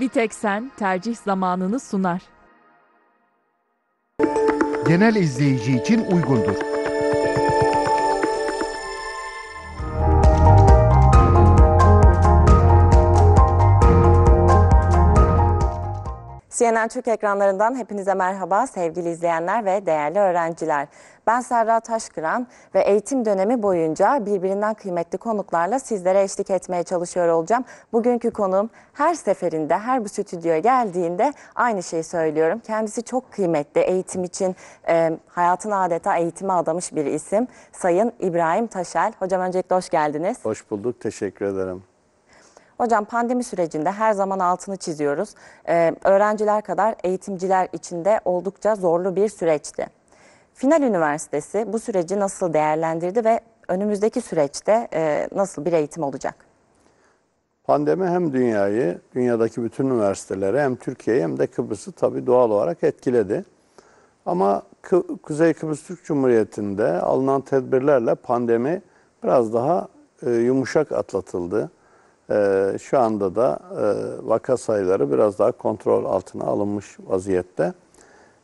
Bir tek sen tercih zamanını sunar. Genel izleyici için uygundur. CNN Türk ekranlarından hepinize merhaba sevgili izleyenler ve değerli öğrenciler. Ben Serra Taşkıran ve eğitim dönemi boyunca birbirinden kıymetli konuklarla sizlere eşlik etmeye çalışıyor olacağım. Bugünkü konuğum her seferinde, her bu stüdyoya geldiğinde aynı şeyi söylüyorum. Kendisi çok kıymetli, eğitim için e, hayatını adeta eğitime adamış bir isim. Sayın İbrahim Taşel. Hocam öncelikle hoş geldiniz. Hoş bulduk, teşekkür ederim. Hocam pandemi sürecinde her zaman altını çiziyoruz. Ee, öğrenciler kadar eğitimciler içinde oldukça zorlu bir süreçti. Final Üniversitesi bu süreci nasıl değerlendirdi ve önümüzdeki süreçte e, nasıl bir eğitim olacak? Pandemi hem dünyayı, dünyadaki bütün üniversiteleri hem Türkiye'yi hem de Kıbrıs'ı tabii doğal olarak etkiledi. Ama Kı Kuzey Kıbrıs Türk Cumhuriyeti'nde alınan tedbirlerle pandemi biraz daha e, yumuşak atlatıldı e, şu anda da e, vaka sayıları biraz daha kontrol altına alınmış vaziyette.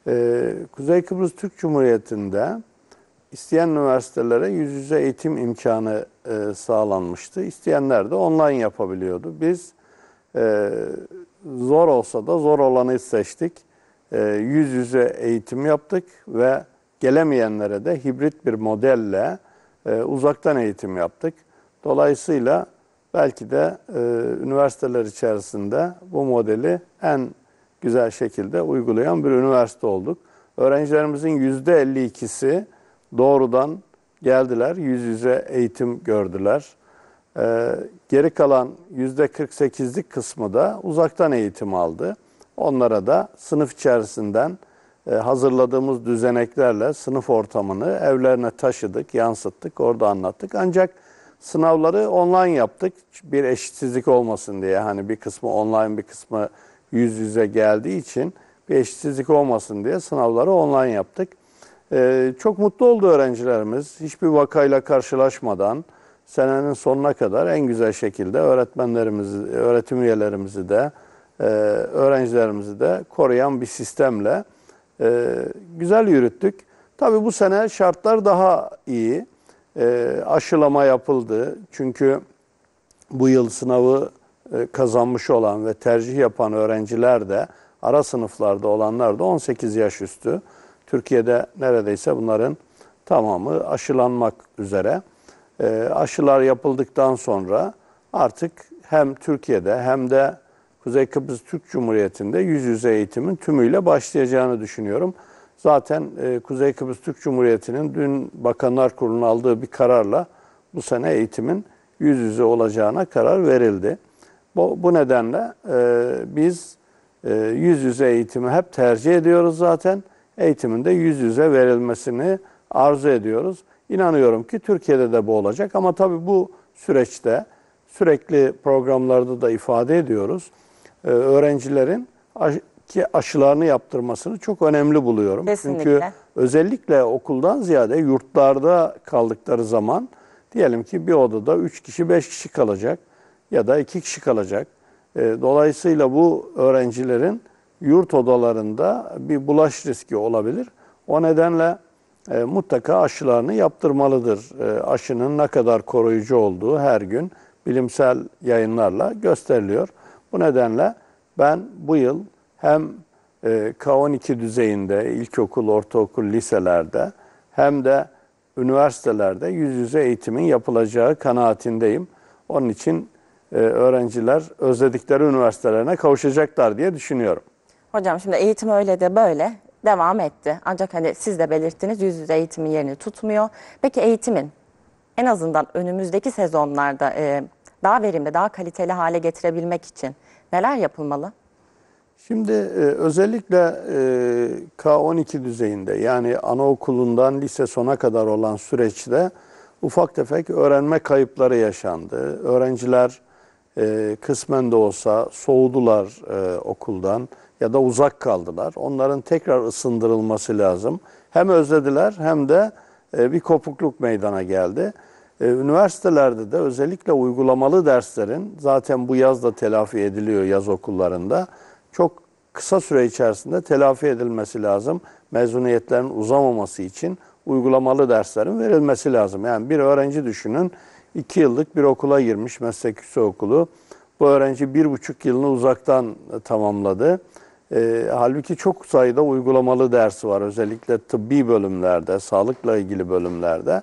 E, Kuzey Kıbrıs Türk Cumhuriyeti'nde isteyen üniversitelere yüz yüze eğitim imkanı e, sağlanmıştı. İsteyenler de online yapabiliyordu. Biz e, zor olsa da zor olanı seçtik. E, yüz yüze eğitim yaptık ve gelemeyenlere de hibrit bir modelle e, uzaktan eğitim yaptık. Dolayısıyla belki de e, üniversiteler içerisinde bu modeli en güzel şekilde uygulayan bir üniversite olduk. Öğrencilerimizin %52'si doğrudan geldiler, yüz yüze eğitim gördüler. E, geri kalan %48'lik kısmı da uzaktan eğitim aldı. Onlara da sınıf içerisinden e, hazırladığımız düzeneklerle sınıf ortamını evlerine taşıdık, yansıttık, orada anlattık. Ancak Sınavları online yaptık. Bir eşitsizlik olmasın diye hani bir kısmı online bir kısmı yüz yüze geldiği için bir eşitsizlik olmasın diye sınavları online yaptık. Ee, çok mutlu oldu öğrencilerimiz. Hiçbir vakayla karşılaşmadan senenin sonuna kadar en güzel şekilde öğretmenlerimizi, öğretim üyelerimizi de, e, öğrencilerimizi de koruyan bir sistemle e, güzel yürüttük. Tabii bu sene şartlar daha iyi. Ee, aşılama yapıldı. Çünkü bu yıl sınavı e, kazanmış olan ve tercih yapan öğrenciler de ara sınıflarda olanlar da 18 yaş üstü. Türkiye'de neredeyse bunların tamamı aşılanmak üzere. Ee, aşılar yapıldıktan sonra artık hem Türkiye'de hem de Kuzey Kıbrıs Türk Cumhuriyeti'nde yüz yüze eğitimin tümüyle başlayacağını düşünüyorum. Zaten e, Kuzey Kıbrıs Türk Cumhuriyeti'nin dün Bakanlar Kurulu'nun aldığı bir kararla bu sene eğitimin yüz yüze olacağına karar verildi. Bu, bu nedenle e, biz e, yüz yüze eğitimi hep tercih ediyoruz zaten. Eğitimin de yüz yüze verilmesini arzu ediyoruz. İnanıyorum ki Türkiye'de de bu olacak ama tabii bu süreçte sürekli programlarda da ifade ediyoruz. Ee, öğrencilerin ki aşılarını yaptırmasını çok önemli buluyorum. Kesinlikle. Çünkü özellikle okuldan ziyade yurtlarda kaldıkları zaman diyelim ki bir odada 3 kişi 5 kişi kalacak ya da 2 kişi kalacak. E, dolayısıyla bu öğrencilerin yurt odalarında bir bulaş riski olabilir. O nedenle e, mutlaka aşılarını yaptırmalıdır. E, aşının ne kadar koruyucu olduğu her gün bilimsel yayınlarla gösteriliyor. Bu nedenle ben bu yıl hem e, K12 düzeyinde ilkokul, ortaokul, liselerde hem de üniversitelerde yüz yüze eğitimin yapılacağı kanaatindeyim. Onun için e, öğrenciler özledikleri üniversitelerine kavuşacaklar diye düşünüyorum. Hocam şimdi eğitim öyle de böyle devam etti. Ancak hani siz de belirttiniz yüz yüze eğitimin yerini tutmuyor. Peki eğitimin en azından önümüzdeki sezonlarda e, daha verimli, daha kaliteli hale getirebilmek için neler yapılmalı? Şimdi e, özellikle e, K12 düzeyinde yani anaokulundan lise sona kadar olan süreçte ufak tefek öğrenme kayıpları yaşandı. Öğrenciler e, kısmen de olsa soğudular okuldan ya da uzak kaldılar. Onların tekrar ısındırılması lazım. Hem özlediler hem de bir kopukluk meydana geldi. Üniversitelerde de özellikle uygulamalı derslerin zaten bu yaz da telafi ediliyor yaz okullarında çok kısa süre içerisinde telafi edilmesi lazım. Mezuniyetlerin uzamaması için uygulamalı derslerin verilmesi lazım. Yani bir öğrenci düşünün, iki yıllık bir okula girmiş meslek yüksek okulu. Bu öğrenci bir buçuk yılını uzaktan tamamladı. E, halbuki çok sayıda uygulamalı dersi var. Özellikle tıbbi bölümlerde, sağlıkla ilgili bölümlerde.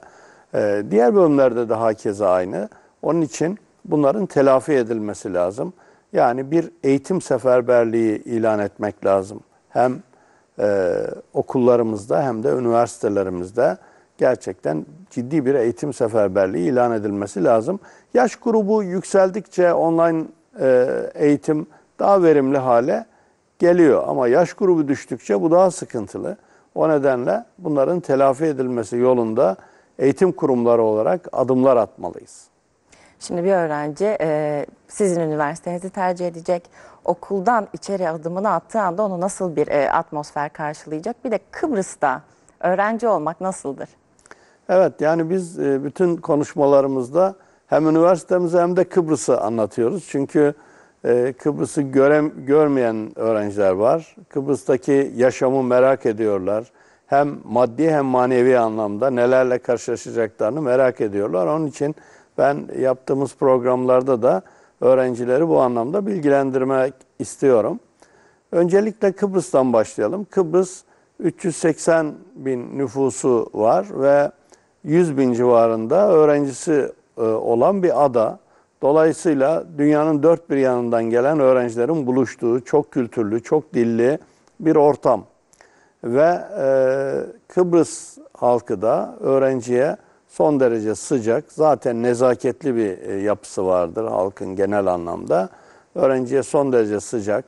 E, diğer bölümlerde de hakeza aynı. Onun için bunların telafi edilmesi lazım. Yani bir eğitim seferberliği ilan etmek lazım. Hem e, okullarımızda hem de üniversitelerimizde gerçekten ciddi bir eğitim seferberliği ilan edilmesi lazım. Yaş grubu yükseldikçe online e, eğitim daha verimli hale geliyor. Ama yaş grubu düştükçe bu daha sıkıntılı. O nedenle bunların telafi edilmesi yolunda eğitim kurumları olarak adımlar atmalıyız. Şimdi bir öğrenci e, sizin üniversitenizi tercih edecek. Okuldan içeri adımını attığı anda onu nasıl bir e, atmosfer karşılayacak? Bir de Kıbrıs'ta öğrenci olmak nasıldır? Evet yani biz e, bütün konuşmalarımızda hem üniversitemizi hem de Kıbrıs'ı anlatıyoruz. Çünkü e, Kıbrıs'ı görem, görmeyen öğrenciler var. Kıbrıs'taki yaşamı merak ediyorlar. Hem maddi hem manevi anlamda nelerle karşılaşacaklarını merak ediyorlar. Onun için ben yaptığımız programlarda da öğrencileri bu anlamda bilgilendirmek istiyorum. Öncelikle Kıbrıs'tan başlayalım. Kıbrıs 380 bin nüfusu var ve 100 bin civarında öğrencisi e, olan bir ada. Dolayısıyla dünyanın dört bir yanından gelen öğrencilerin buluştuğu çok kültürlü, çok dilli bir ortam. Ve e, Kıbrıs halkı da öğrenciye son derece sıcak. Zaten nezaketli bir e, yapısı vardır halkın genel anlamda. Öğrenciye son derece sıcak.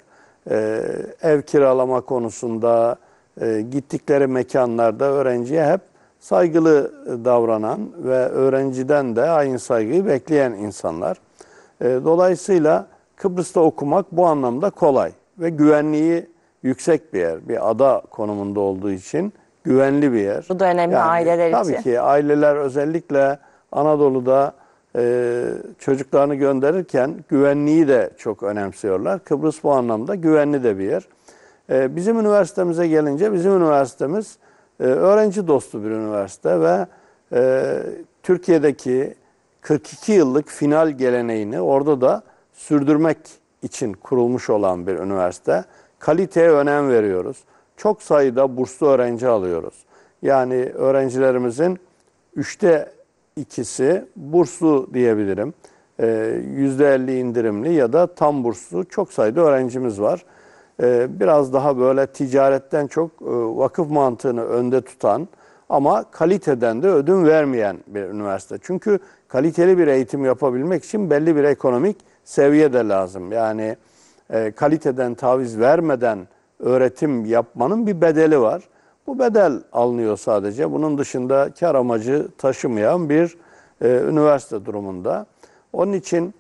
E, ev kiralama konusunda e, gittikleri mekanlarda öğrenciye hep saygılı davranan ve öğrenciden de aynı saygıyı bekleyen insanlar. dolayısıyla Kıbrıs'ta okumak bu anlamda kolay ve güvenliği yüksek bir yer. Bir ada konumunda olduğu için güvenli bir yer. Bu da önemli yani, aileler için. Tabii ki aileler özellikle Anadolu'da e, çocuklarını gönderirken güvenliği de çok önemsiyorlar. Kıbrıs bu anlamda güvenli de bir yer. E, bizim üniversitemize gelince bizim üniversitemiz e, öğrenci dostu bir üniversite ve e, Türkiye'deki 42 yıllık final geleneğini orada da sürdürmek için kurulmuş olan bir üniversite. Kaliteye önem veriyoruz çok sayıda burslu öğrenci alıyoruz. Yani öğrencilerimizin üçte ikisi burslu diyebilirim. Ee, yüzde elli indirimli ya da tam burslu çok sayıda öğrencimiz var. Ee, biraz daha böyle ticaretten çok e, vakıf mantığını önde tutan ama kaliteden de ödün vermeyen bir üniversite. Çünkü kaliteli bir eğitim yapabilmek için belli bir ekonomik seviye de lazım. Yani e, kaliteden taviz vermeden öğretim yapmanın bir bedeli var. Bu bedel alınıyor sadece. Bunun dışında kar amacı taşımayan bir e, üniversite durumunda. Onun için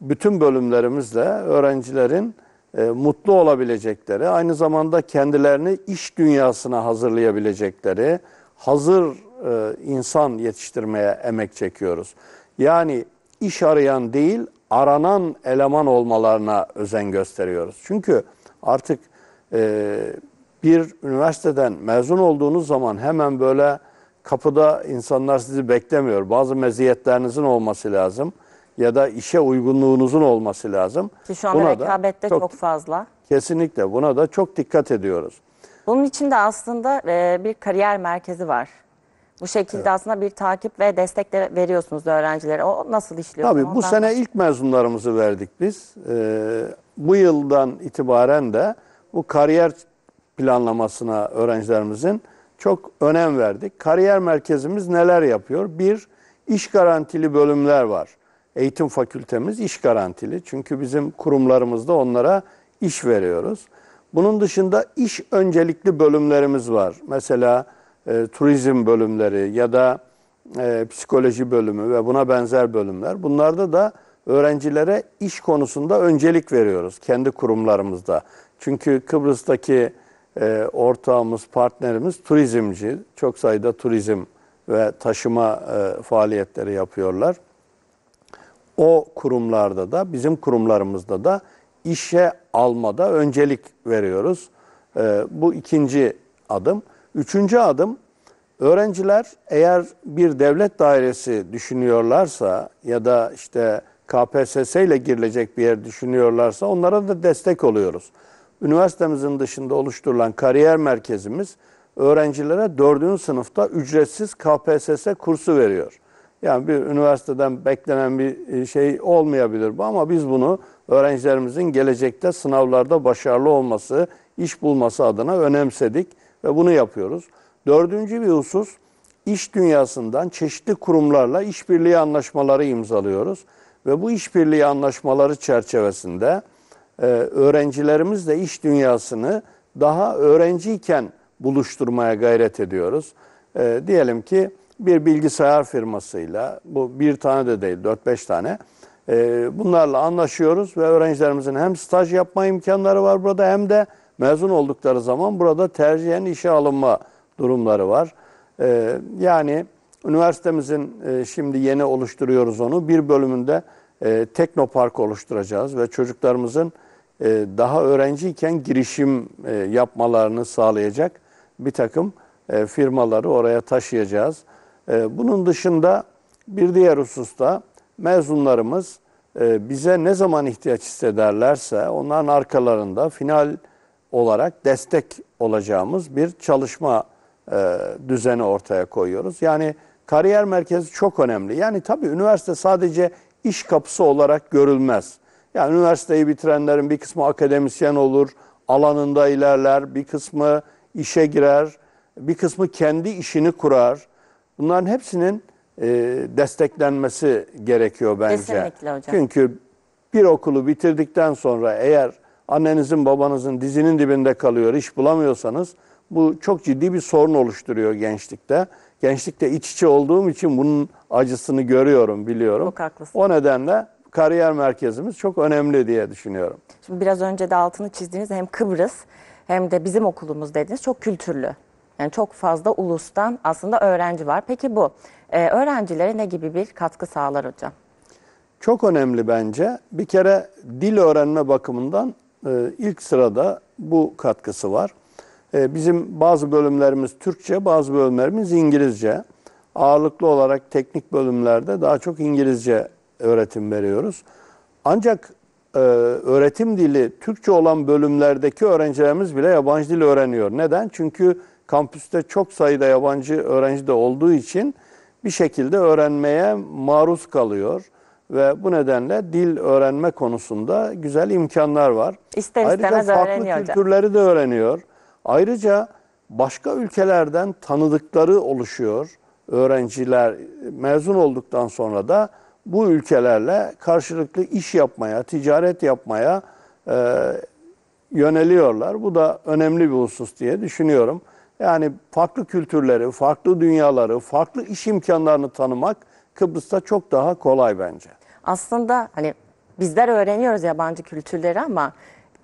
bütün bölümlerimizle öğrencilerin e, mutlu olabilecekleri, aynı zamanda kendilerini iş dünyasına hazırlayabilecekleri hazır e, insan yetiştirmeye emek çekiyoruz. Yani iş arayan değil, aranan eleman olmalarına özen gösteriyoruz. Çünkü artık ee, bir üniversiteden mezun olduğunuz zaman hemen böyle kapıda insanlar sizi beklemiyor. Bazı meziyetlerinizin olması lazım ya da işe uygunluğunuzun olması lazım. Ki şu an rekabette çok, çok fazla. Kesinlikle buna da çok dikkat ediyoruz. Bunun için de aslında e, bir kariyer merkezi var. Bu şekilde evet. aslında bir takip ve destek de veriyorsunuz öğrencilere. O nasıl işliyor? Tabii bu sene ilk mezunlarımızı verdik biz. Ee, bu yıldan itibaren de bu kariyer planlamasına öğrencilerimizin çok önem verdik. Kariyer merkezimiz neler yapıyor? Bir, iş garantili bölümler var. Eğitim fakültemiz iş garantili. Çünkü bizim kurumlarımızda onlara iş veriyoruz. Bunun dışında iş öncelikli bölümlerimiz var. Mesela e, turizm bölümleri ya da e, psikoloji bölümü ve buna benzer bölümler. Bunlarda da öğrencilere iş konusunda öncelik veriyoruz kendi kurumlarımızda. Çünkü Kıbrıs'taki e, ortağımız, partnerimiz turizmci. Çok sayıda turizm ve taşıma e, faaliyetleri yapıyorlar. O kurumlarda da, bizim kurumlarımızda da işe almada öncelik veriyoruz. E, bu ikinci adım. Üçüncü adım, öğrenciler eğer bir devlet dairesi düşünüyorlarsa ya da işte KPSS ile girilecek bir yer düşünüyorlarsa onlara da destek oluyoruz üniversitemizin dışında oluşturulan kariyer merkezimiz öğrencilere dördüncü sınıfta ücretsiz KPSS kursu veriyor. Yani bir üniversiteden beklenen bir e, şey olmayabilir bu ama biz bunu öğrencilerimizin gelecekte sınavlarda başarılı olması, iş bulması adına önemsedik ve bunu yapıyoruz. Dördüncü bir husus, iş dünyasından çeşitli kurumlarla işbirliği anlaşmaları imzalıyoruz ve bu işbirliği anlaşmaları çerçevesinde e, ee, öğrencilerimizle iş dünyasını daha öğrenciyken buluşturmaya gayret ediyoruz. E, diyelim ki bir bilgisayar firmasıyla, bu bir tane de değil, 4-5 tane, e, bunlarla anlaşıyoruz ve öğrencilerimizin hem staj yapma imkanları var burada hem de mezun oldukları zaman burada tercihen işe alınma durumları var. E, yani üniversitemizin e, şimdi yeni oluşturuyoruz onu, bir bölümünde e, teknopark oluşturacağız ve çocuklarımızın e, daha öğrenciyken girişim e, yapmalarını sağlayacak bir takım e, firmaları oraya taşıyacağız. Bunun dışında bir diğer hususta mezunlarımız bize ne zaman ihtiyaç hissederlerse onların arkalarında final olarak destek olacağımız bir çalışma düzeni ortaya koyuyoruz. Yani kariyer merkezi çok önemli. Yani tabii üniversite sadece iş kapısı olarak görülmez. Yani üniversiteyi bitirenlerin bir kısmı akademisyen olur, alanında ilerler, bir kısmı işe girer, bir kısmı kendi işini kurar. Bunların hepsinin e, desteklenmesi gerekiyor bence. Kesinlikle hocam. Çünkü bir okulu bitirdikten sonra eğer annenizin babanızın dizinin dibinde kalıyor, iş bulamıyorsanız bu çok ciddi bir sorun oluşturuyor gençlikte. Gençlikte iç içe olduğum için bunun acısını görüyorum, biliyorum. Çok haklısın. O nedenle kariyer merkezimiz çok önemli diye düşünüyorum. Şimdi biraz önce de altını çizdiğiniz hem Kıbrıs hem de bizim okulumuz dediniz çok kültürlü. Yani çok fazla ulustan aslında öğrenci var. Peki bu e, öğrencilere ne gibi bir katkı sağlar hocam? Çok önemli bence. Bir kere dil öğrenme bakımından e, ilk sırada bu katkısı var. E, bizim bazı bölümlerimiz Türkçe, bazı bölümlerimiz İngilizce. Ağırlıklı olarak teknik bölümlerde daha çok İngilizce öğretim veriyoruz. Ancak e, öğretim dili Türkçe olan bölümlerdeki öğrencilerimiz bile yabancı dil öğreniyor. Neden? Çünkü kampüste çok sayıda yabancı öğrenci de olduğu için bir şekilde öğrenmeye maruz kalıyor ve bu nedenle dil öğrenme konusunda güzel imkanlar var. İster Ayrıca farklı kültürleri hocam. de öğreniyor. Ayrıca başka ülkelerden tanıdıkları oluşuyor. Öğrenciler mezun olduktan sonra da bu ülkelerle karşılıklı iş yapmaya, ticaret yapmaya e, yöneliyorlar. Bu da önemli bir husus diye düşünüyorum. Yani farklı kültürleri, farklı dünyaları, farklı iş imkanlarını tanımak Kıbrıs'ta çok daha kolay bence. Aslında hani bizler öğreniyoruz yabancı kültürleri ama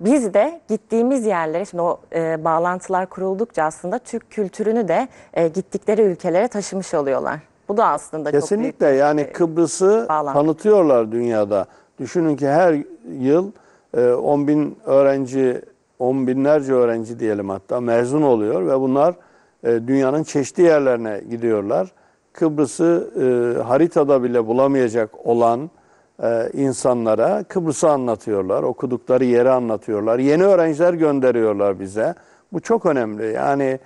biz de gittiğimiz yerlere şimdi o e, bağlantılar kuruldukça aslında Türk kültürünü de e, gittikleri ülkelere taşımış oluyorlar. Bu da aslında Kesinlikle çok büyük yani e, Kıbrıs'ı bağlantı. tanıtıyorlar dünyada. Düşünün ki her yıl 10 e, bin öğrenci, 10 binlerce öğrenci diyelim hatta mezun oluyor ve bunlar e, dünyanın çeşitli yerlerine gidiyorlar. Kıbrıs'ı haritada bile bulamayacak olan insanlara Kıbrıs'ı anlatıyorlar, okudukları yeri anlatıyorlar. Yeni öğrenciler gönderiyorlar bize. Bu çok önemli. Yani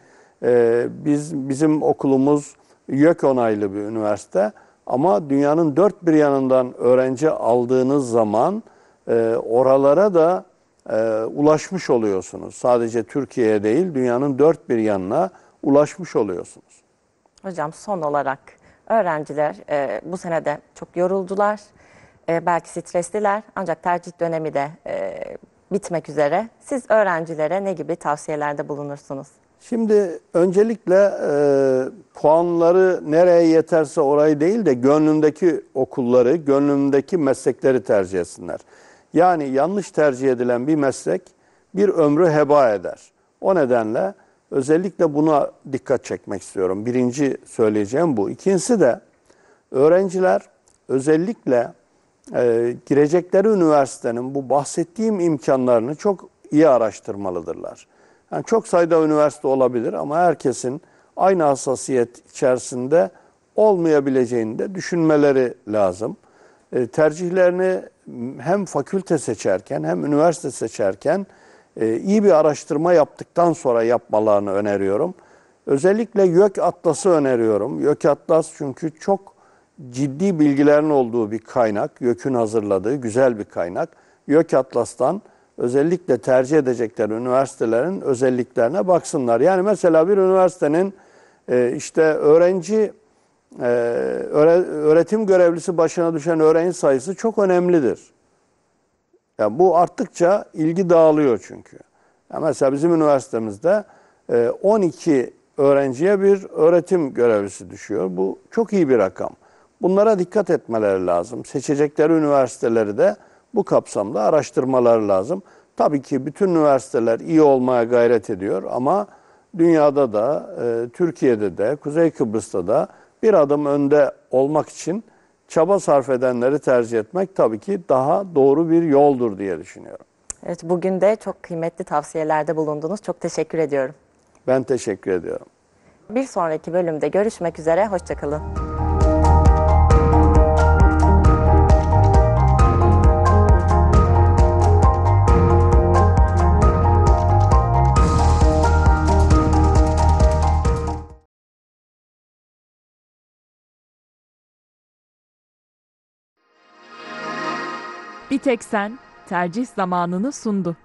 biz bizim okulumuz YÖK onaylı bir üniversite. Ama dünyanın dört bir yanından öğrenci aldığınız zaman e, oralara da e, ulaşmış oluyorsunuz. Sadece Türkiye'ye değil dünyanın dört bir yanına ulaşmış oluyorsunuz. Hocam son olarak öğrenciler e, bu senede çok yoruldular. E, belki stresliler ancak tercih dönemi de e, bitmek üzere. Siz öğrencilere ne gibi tavsiyelerde bulunursunuz? Şimdi öncelikle e, puanları nereye yeterse orayı değil de gönlündeki okulları, gönlündeki meslekleri tercih etsinler. Yani yanlış tercih edilen bir meslek bir ömrü heba eder. O nedenle özellikle buna dikkat çekmek istiyorum. Birinci söyleyeceğim bu. İkincisi de öğrenciler özellikle e, girecekleri üniversitenin bu bahsettiğim imkanlarını çok iyi araştırmalıdırlar. Yani çok sayıda üniversite olabilir ama herkesin aynı hassasiyet içerisinde olmayabileceğini de düşünmeleri lazım. E, tercihlerini hem fakülte seçerken hem üniversite seçerken e, iyi bir araştırma yaptıktan sonra yapmalarını öneriyorum. Özellikle YÖK Atlas'ı öneriyorum. YÖK Atlas çünkü çok ciddi bilgilerin olduğu bir kaynak. YÖK'ün hazırladığı güzel bir kaynak. YÖK Atlas'tan özellikle tercih edecekler üniversitelerin özelliklerine baksınlar. Yani mesela bir üniversitenin e, işte öğrenci e, öğretim görevlisi başına düşen öğrenci sayısı çok önemlidir. Yani bu arttıkça ilgi dağılıyor çünkü. Yani mesela bizim üniversitemizde 12 e, öğrenciye bir öğretim görevlisi düşüyor. Bu çok iyi bir rakam. Bunlara dikkat etmeleri lazım. Seçecekleri üniversiteleri de bu kapsamda araştırmalar lazım. Tabii ki bütün üniversiteler iyi olmaya gayret ediyor ama dünyada da, e, Türkiye'de de, Kuzey Kıbrıs'ta da bir adım önde olmak için çaba sarf edenleri tercih etmek tabii ki daha doğru bir yoldur diye düşünüyorum. Evet bugün de çok kıymetli tavsiyelerde bulundunuz. Çok teşekkür ediyorum. Ben teşekkür ediyorum. Bir sonraki bölümde görüşmek üzere. Hoşçakalın. Bir tek sen tercih zamanını sundu.